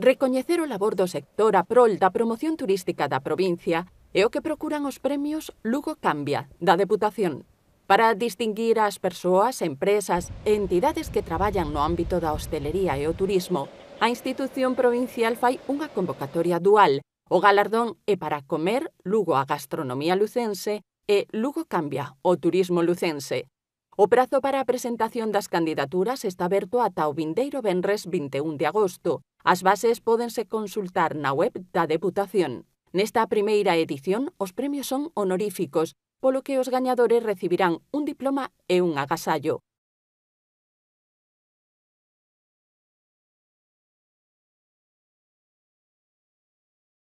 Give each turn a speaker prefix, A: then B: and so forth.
A: recoñecer o labor do sector a prol da promoción turística da provincia é o que procuran os premios Lugo Cambia, da Deputación, para distinguir as persoas, empresas e entidades que traballan no ámbito da hostelería e o turismo. A institución provincial fai unha convocatoria dual. O galardón é para comer Lugo a gastronomía lucense e Lugo Cambia o turismo lucense. O prazo para a presentación das candidaturas está aberto ata o vindeiro venres 21 de agosto As bases pódense consultar na web da Deputación. Nesta primeira edición, os premios son honoríficos, polo que os gañadores recibirán un diploma
B: e un agasallo.